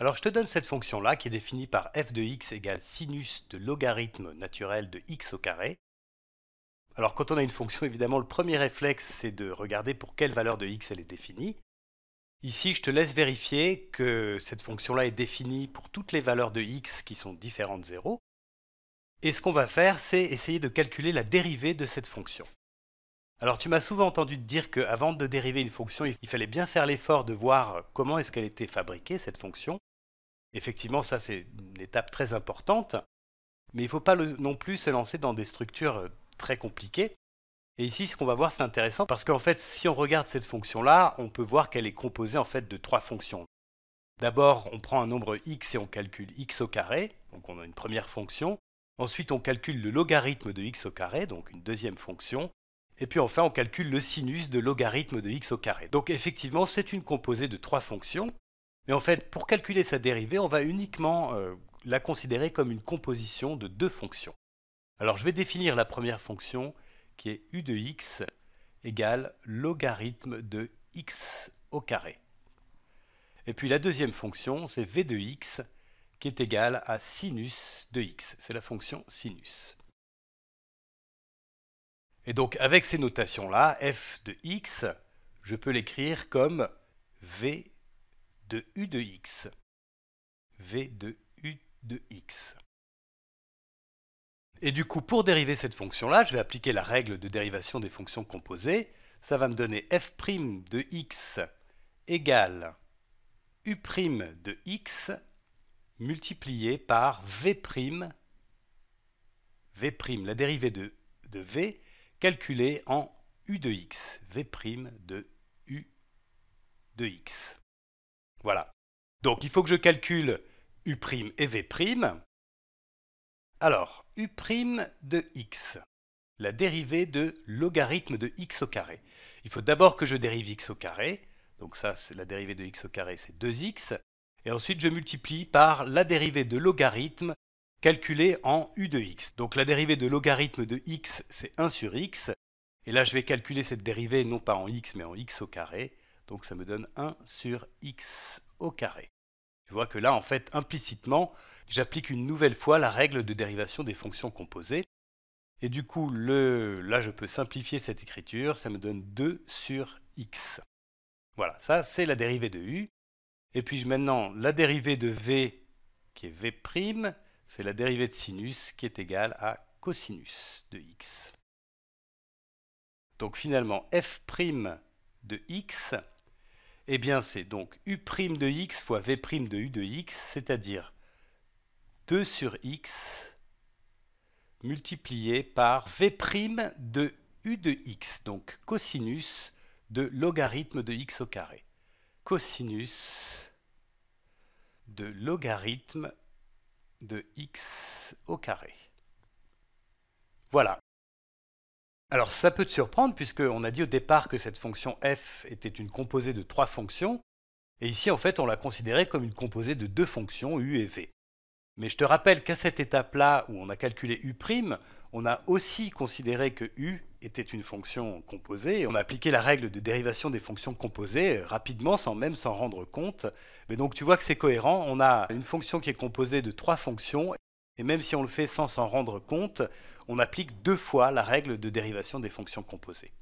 Alors je te donne cette fonction-là qui est définie par f de x égale sinus de logarithme naturel de x au carré. Alors quand on a une fonction, évidemment, le premier réflexe, c'est de regarder pour quelle valeur de x elle est définie. Ici, je te laisse vérifier que cette fonction-là est définie pour toutes les valeurs de x qui sont différentes de 0. Et ce qu'on va faire, c'est essayer de calculer la dérivée de cette fonction. Alors tu m'as souvent entendu te dire qu'avant de dériver une fonction, il fallait bien faire l'effort de voir comment est-ce qu'elle était fabriquée, cette fonction, Effectivement, ça c'est une étape très importante, mais il ne faut pas non plus se lancer dans des structures euh, très compliquées. Et ici, ce qu'on va voir, c'est intéressant parce qu'en fait, si on regarde cette fonction-là, on peut voir qu'elle est composée en fait de trois fonctions. D'abord, on prend un nombre x et on calcule x au carré, donc on a une première fonction. Ensuite, on calcule le logarithme de x au carré, donc une deuxième fonction. Et puis enfin, on calcule le sinus de logarithme de x au carré. Donc effectivement, c'est une composée de trois fonctions. Mais en fait, pour calculer sa dérivée, on va uniquement euh, la considérer comme une composition de deux fonctions. Alors je vais définir la première fonction qui est u de x égale logarithme de x au carré. Et puis la deuxième fonction, c'est v de x qui est égal à sinus de x. C'est la fonction sinus. Et donc avec ces notations-là, f de x, je peux l'écrire comme v de U de x. V de U de x. Et du coup, pour dériver cette fonction-là, je vais appliquer la règle de dérivation des fonctions composées. Ça va me donner f' de x égale u' de x multiplié par v', v', la dérivée de, de v, calculée en u de x, v' de u de x. Voilà. Donc il faut que je calcule U' et V'. Alors, U' de x, la dérivée de logarithme de x au carré. Il faut d'abord que je dérive x au carré. Donc ça, c'est la dérivée de x au carré, c'est 2x. Et ensuite, je multiplie par la dérivée de logarithme calculée en U de x. Donc la dérivée de logarithme de x, c'est 1 sur x. Et là, je vais calculer cette dérivée non pas en x, mais en x au carré. Donc ça me donne 1 sur x au carré. Tu vois que là, en fait, implicitement, j'applique une nouvelle fois la règle de dérivation des fonctions composées. Et du coup, là, je peux simplifier cette écriture, ça me donne 2 sur x. Voilà, ça, c'est la dérivée de u. Et puis maintenant, la dérivée de v, qui est v', c'est la dérivée de sinus qui est égale à cosinus de x. Donc finalement, f' de x, eh bien, c'est donc u' de x fois v' de u de x, c'est-à-dire 2 sur x multiplié par v' de u de x, donc cosinus de logarithme de x au carré. Cosinus de logarithme de x au carré. Voilà, alors ça peut te surprendre puisqu'on a dit au départ que cette fonction f était une composée de trois fonctions, et ici en fait on l'a considérée comme une composée de deux fonctions u et v. Mais je te rappelle qu'à cette étape-là où on a calculé u', on a aussi considéré que u était une fonction composée, et on a appliqué la règle de dérivation des fonctions composées rapidement sans même s'en rendre compte. Mais donc tu vois que c'est cohérent, on a une fonction qui est composée de trois fonctions, et même si on le fait sans s'en rendre compte, on applique deux fois la règle de dérivation des fonctions composées.